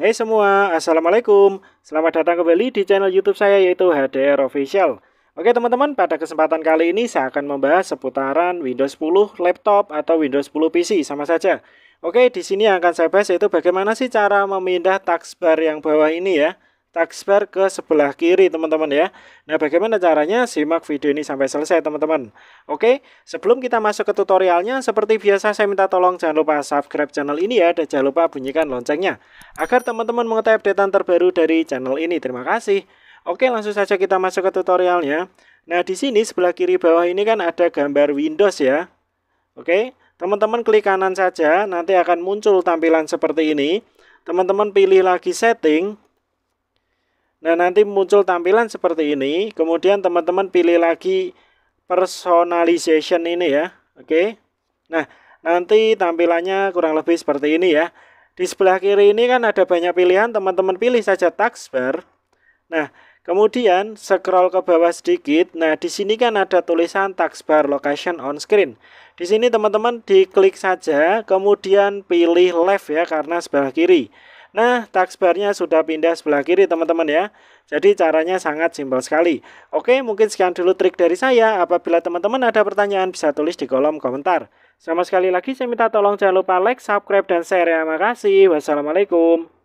Hai hey semua, Assalamualaikum Selamat datang kembali di channel youtube saya yaitu HDR Official Oke teman-teman, pada kesempatan kali ini saya akan membahas seputaran Windows 10 laptop atau Windows 10 PC, sama saja Oke, di sini yang akan saya bahas yaitu bagaimana sih cara memindah taskbar yang bawah ini ya taskbar ke sebelah kiri teman-teman ya. Nah bagaimana caranya? Simak video ini sampai selesai teman-teman. Oke, sebelum kita masuk ke tutorialnya, seperti biasa saya minta tolong jangan lupa subscribe channel ini ya, dan jangan lupa bunyikan loncengnya. Agar teman-teman mengetahui update terbaru dari channel ini. Terima kasih. Oke langsung saja kita masuk ke tutorialnya. Nah di sini sebelah kiri bawah ini kan ada gambar Windows ya. Oke, teman-teman klik kanan saja, nanti akan muncul tampilan seperti ini. Teman-teman pilih lagi setting, Nah, nanti muncul tampilan seperti ini. Kemudian teman-teman pilih lagi personalization ini ya. Oke. Nah, nanti tampilannya kurang lebih seperti ini ya. Di sebelah kiri ini kan ada banyak pilihan, teman-teman pilih saja taskbar. Nah, kemudian scroll ke bawah sedikit. Nah, di sini kan ada tulisan taskbar location on screen. Di sini teman-teman diklik saja, kemudian pilih left ya karena sebelah kiri. Nah, taxbarnya sudah pindah sebelah kiri teman-teman ya. Jadi caranya sangat simpel sekali. Oke, mungkin sekian dulu trik dari saya. Apabila teman-teman ada pertanyaan bisa tulis di kolom komentar. Sama sekali lagi saya minta tolong jangan lupa like, subscribe, dan share ya. Makasih. Wassalamualaikum.